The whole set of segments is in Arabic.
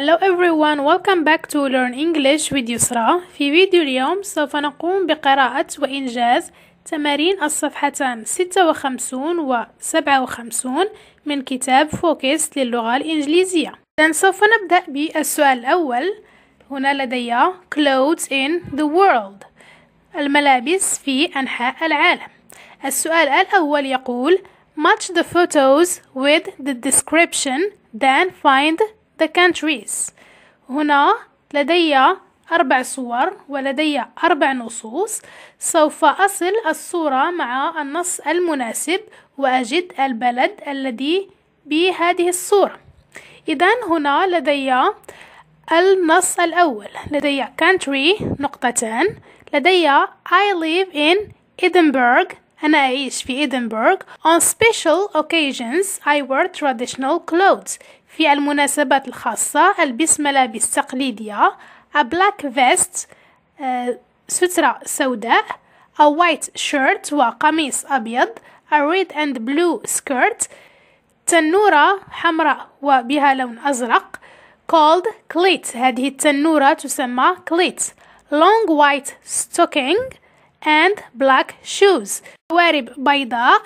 Hello everyone, welcome back to Learn English with يسرا. في فيديو اليوم سوف نقوم بقراءة وإنجاز تمارين الصفحتان 56 و 57 من كتاب فوكس للغة الإنجليزية. إذن سوف نبدأ بالسؤال الأول. هنا لدي clothes in the world. الملابس في أنحاء العالم. السؤال الأول يقول Match the photos with the description then find the countries هنا لدي أربع صور ولدي أربع نصوص سوف أصل الصورة مع النص المناسب وأجد البلد الذي بهذه الصورة إذا هنا لدي النص الأول لدي country نقطتان لدي I live in Edinburgh أنا أعيش في إدنبرغ on special occasions I wear traditional clothes في المناسبات الخاصة ألبس ملابس تقليدية black vest آه، سترة سوداء a white shirt وقميص أبيض a red and blue skirt تنورة حمراء وبها لون أزرق called cleat هذه التنورة تسمى cleat long white stocking and black shoes قوارب بيضاء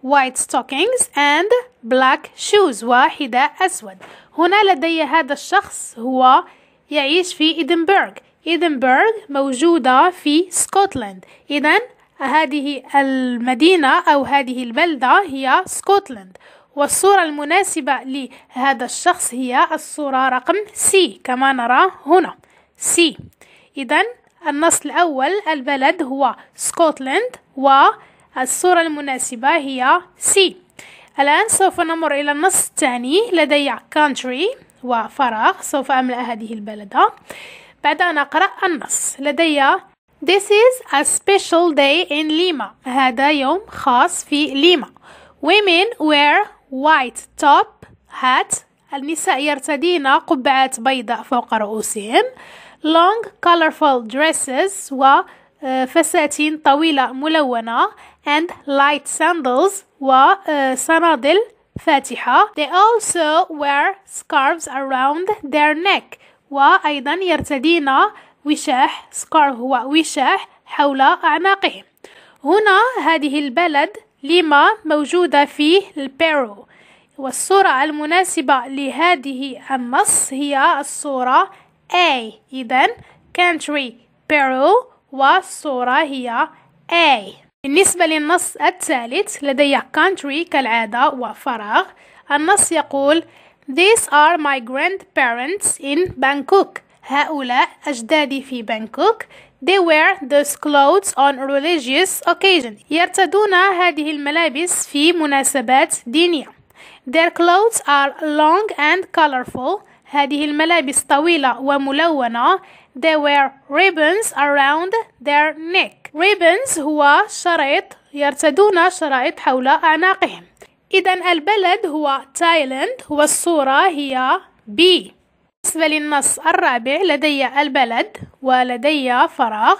white stockings and black shoes وحذاء أسود هنا لدي هذا الشخص هو يعيش في إدنبرغ إدنبرغ موجودة في سكوتلاند إذا هذه المدينة أو هذه البلدة هي سكوتلاند والصورة المناسبة لهذا الشخص هي الصورة رقم C كما نرى هنا C إذا النص الأول البلد هو سكوتلاند و الصورة المناسبة هي C الآن سوف نمر إلى النص الثاني لدي country وفراغ سوف أملأ هذه البلدة بعد أن أقرأ النص لدي This is a special day in Lima هذا يوم خاص في ليما Women wear white top hat النساء يرتدين قبعات بيضاء فوق رؤوسهم long colorful dresses و آه، فساتين طويلة ملونة and light sandals وصنادل فاتحة uh, they also wear scarves around their neck وأيضا يرتدين وشاح scarf هو وشاح حول أعناقهم هنا هذه البلد لما موجودة في البيرو والصورة المناسبة لهذه النص هي الصورة A إذا country Peru والصورة هي A بالنسبة للنص الثالث لدي country كالعادة وفراغ النص يقول These are my grandparents in Bangkok هؤلاء أجدادي في بانكوك They wear those clothes on religious occasions يرتدون هذه الملابس في مناسبات دينية Their clothes are long and colorful هذه الملابس طويلة وملونة they wear ribbons around their neck ribbons هو شريط يرتدون شرائط حول أعناقهم إذا البلد هو تايلاند والصورة هي B بالنسبة للنص الرابع لدي البلد ولدي فراغ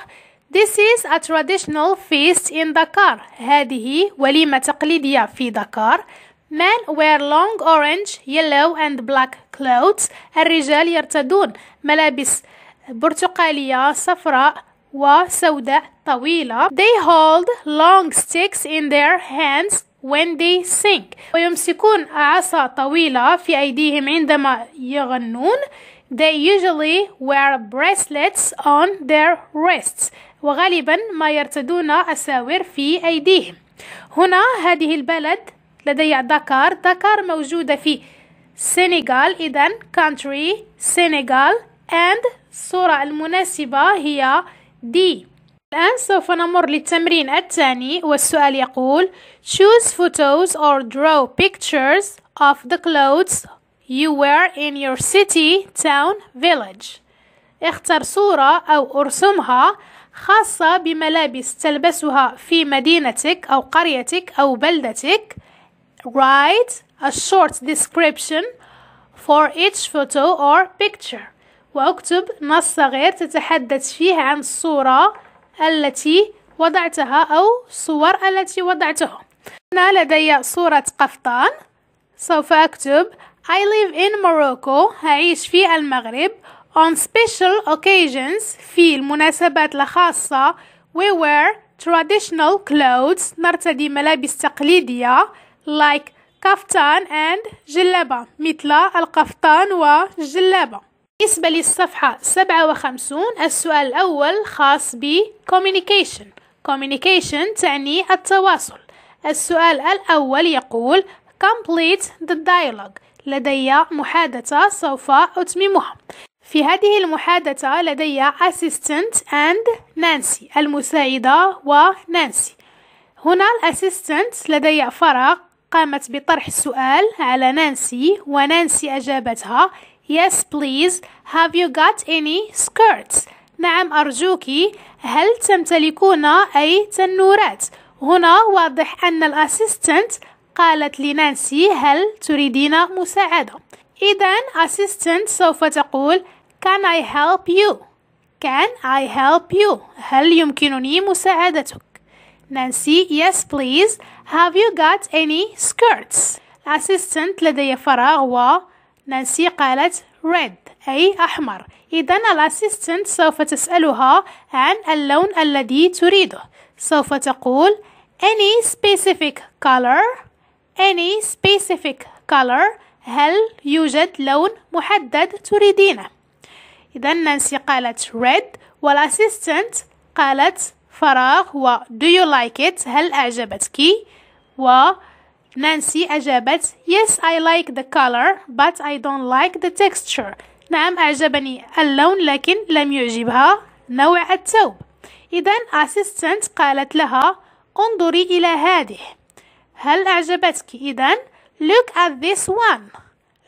This is a traditional feast in Dakar هذه وليمة تقليدية في دكار Men wear long orange, yellow and black كلاوتس الرجال يرتدون ملابس برتقالية صفراء وسوداء طويلة they hold long sticks in their hands when they sing ويمسكون عصا طويلة في أيديهم عندما يغنون they usually wear bracelets on their wrists وغالبا ما يرتدون أساور في أيديهم هنا هذه البلد لدي دكار دكار موجودة في Senegal إذا country Senegal and الصورة المناسبة هي D الآن سوف نمر للتمرين الثاني والسؤال يقول Choose photos or draw pictures of the clothes you wear in your city, town, village اختر صورة أو ارسمها خاصة بملابس تلبسها في مدينتك أو قريتك أو بلدتك Write a short description for each photo or picture وأكتب نص صغير تتحدث فيه عن الصورة التي وضعتها أو الصور التي وضعتها هنا لدي صورة قفطان سوف أكتب I live in Morocco أعيش في المغرب on special occasions في المناسبات الخاصة we wear traditional clothes نرتدي ملابس تقليدية like كافتان and جلابة مثل القفطان والجلابة بالنسبة للصفحة 57 السؤال الأول خاص ب communication communication تعني التواصل السؤال الأول يقول complete the dialogue لدي محادثة سوف أتممها في هذه المحادثة لدي assistant and نانسي المساعدة ونانسي هنا الاسيستنت لدي فراغ قامت بطرح السؤال على نانسي ونانسي أجابتها Yes please have you got any skirts نعم أرجوك هل تمتلكون أي تنورات هنا واضح أن الأسيستنت قالت لنانسي هل تريدين مساعدة إذا أسيستنت سوف تقول Can I help you? Can I help you? هل يمكنني مساعدتك؟ نانسي yes please have you got any skirts الأسيستنت لدي فراغ و نانسي قالت red أي أحمر إذا الأسيستنت سوف تسألها عن اللون الذي تريده سوف تقول any specific color any specific color هل يوجد لون محدد تريدينه إذا نانسي قالت red والأسيستنت قالت فراغ و do you like it هل أعجبتك و نانسي أجابت yes I like the color but I don't like the texture نعم أعجبني اللون لكن لم يعجبها نوع الثوب إذا assistant قالت لها انظري إلى هذه هل أعجبتك إذا look at this one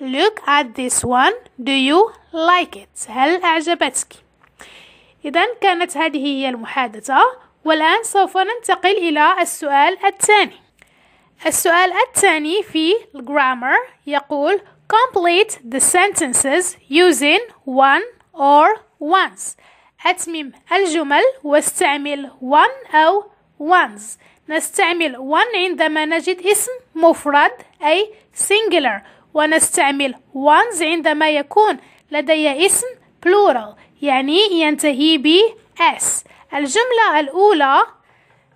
look at this one do you like it هل أعجبتك إذا كانت هذه هي المحادثة والآن سوف ننتقل إلى السؤال الثاني السؤال الثاني في الجرامر يقول complete the sentences using one or once أتمم الجمل واستعمل one أو ones نستعمل one عندما نجد اسم مفرد أي singular ونستعمل ones عندما يكون لدي اسم plural يعني ينتهي ب S الجملة الأولى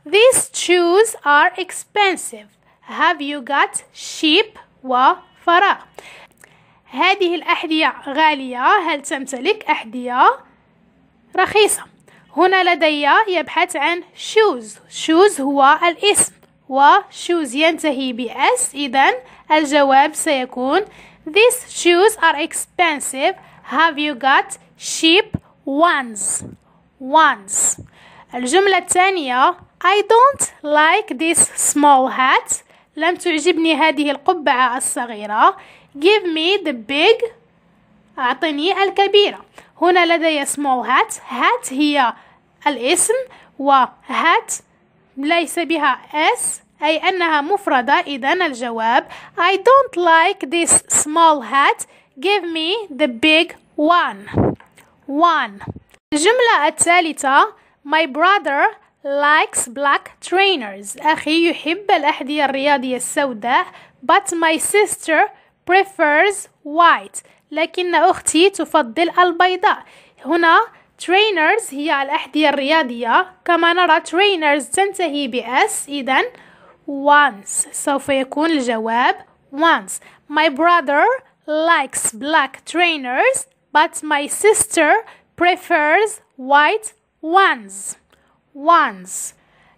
These shoes are expensive Have you got sheep وفراغ هذه الأحذية غالية هل تمتلك أحذية رخيصة هنا لدي يبحث عن shoes shoes هو الاسم و shoes ينتهي ب S إذا الجواب سيكون These shoes are expensive Have you got sheep ones ones الجملة الثانية I don't like this small hat لم تعجبني هذه القبعة الصغيرة give me the big أعطني الكبيرة هنا لدي small hat hat هي الاسم و hat ليس بها s أي أنها مفردة إذا الجواب I don't like this small hat give me the big one one الجملة الثالثة My brother likes black trainers أخي يحب الأحذية الرياضية السوداء but my sister prefers white لكن أختي تفضل البيضاء هنا trainers هي الأحذية الرياضية كما نرى trainers تنتهي ب S إذا once سوف يكون الجواب once my brother likes black trainers but my sister prefers white ones. Ones.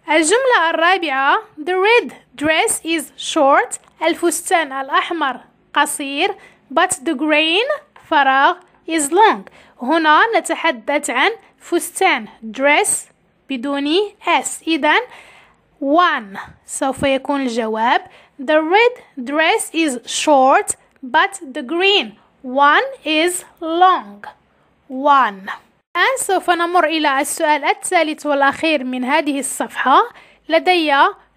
الجملة الرابعة The red dress is short الفستان الأحمر قصير but the green فراغ is long هنا نتحدث عن فستان dress بدون s إذا one سوف يكون الجواب The red dress is short but the green One is long. One. الآن سوف نمر إلى السؤال الثالث والأخير من هذه الصفحة. لدي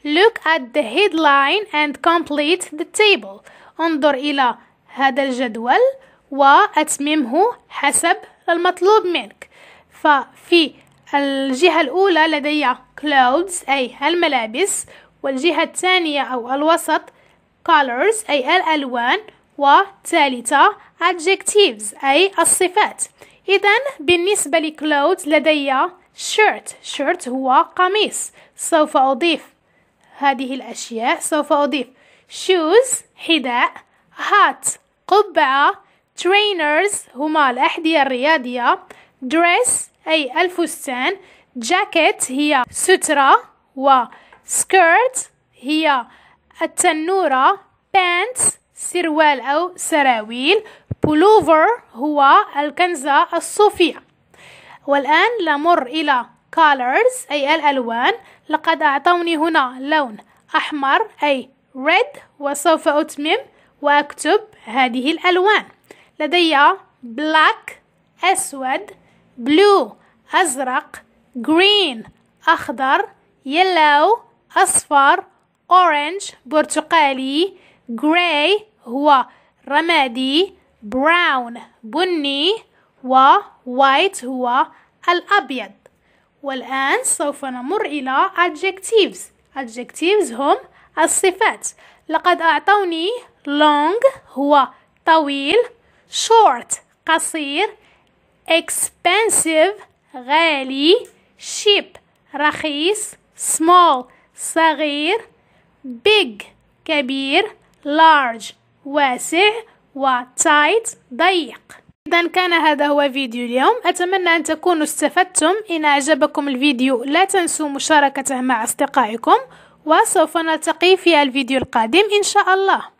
look at the headline and complete the table. انظر إلى هذا الجدول وأتممه حسب المطلوب منك. ففي الجهة الأولى لدي clothes أي الملابس والجهة الثانية أو الوسط colors أي الألوان وثالثة adjectives أي الصفات إذا بالنسبة لكلود لدي shirt shirt هو قميص سوف أضيف هذه الأشياء سوف أضيف shoes حذاء hat قبعة trainers هما الأحذية الرياضية dress أي الفستان jacket هي سترة و skirt هي التنورة pants سروال أو سراويل بولوفر هو الكنزة الصوفية والآن نمر إلى colors أي الألوان لقد أعطوني هنا لون أحمر أي red وسوف أتمم وأكتب هذه الألوان لدي black أسود blue أزرق green أخضر yellow أصفر orange برتقالي gray هو رمادي brown بني و white هو الأبيض والآن سوف نمر إلى adjectives adjectives هم الصفات لقد أعطوني long هو طويل short قصير expensive غالي cheap رخيص small صغير big كبير large واسع و tight ضيق إذا كان هذا هو فيديو اليوم أتمنى أن تكونوا استفدتم إن أعجبكم الفيديو لا تنسوا مشاركته مع أصدقائكم وسوف نلتقي في الفيديو القادم إن شاء الله